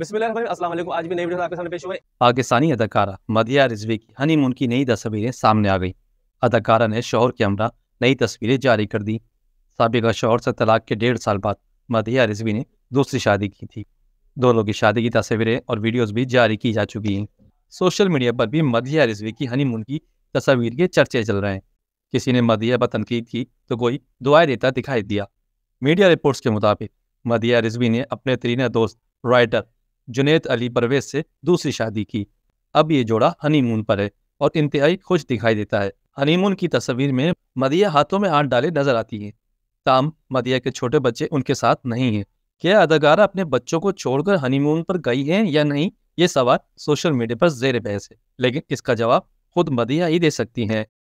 आज भी आपके सामने पेश पाकिस्तानी अदाकारा मदिया रिजवी की हनीमून की नई तस्वीरें सामने आ गई अदाकारा ने शोहर के हमरा नई तस्वीरें जारी कर दी सबका शोहर से तलाक के डेढ़ साल बाद मदिया रिजवी ने दूसरी शादी की थी दोनों की शादी की तस्वीरें और वीडियोज भी जारी की जा चुकी हैं सोशल मीडिया पर भी मदिया रिजवी की हनीमून की तस्वीर के चर्चे चल रहे हैं किसी ने मदिया पर तनकीद की तो कोई दुआएं देता दिखाई दिया मीडिया रिपोर्ट्स के मुताबिक मदिया रिजवी ने अपने तरीना दोस्त राइटर जुनेद अली परवेज से दूसरी शादी की अब ये जोड़ा हनीमून पर है और इंतहाई खुश दिखाई देता है हनीमून की तस्वीर में मदिया हाथों में आठ डाले नजर आती है ताम मदिया के छोटे बच्चे उनके साथ नहीं है क्या अदाकारा अपने बच्चों को छोड़कर हनीमून पर गई है या नहीं ये सवाल सोशल मीडिया पर जेर बहस है लेकिन इसका जवाब खुद मदिया ही दे सकती हैं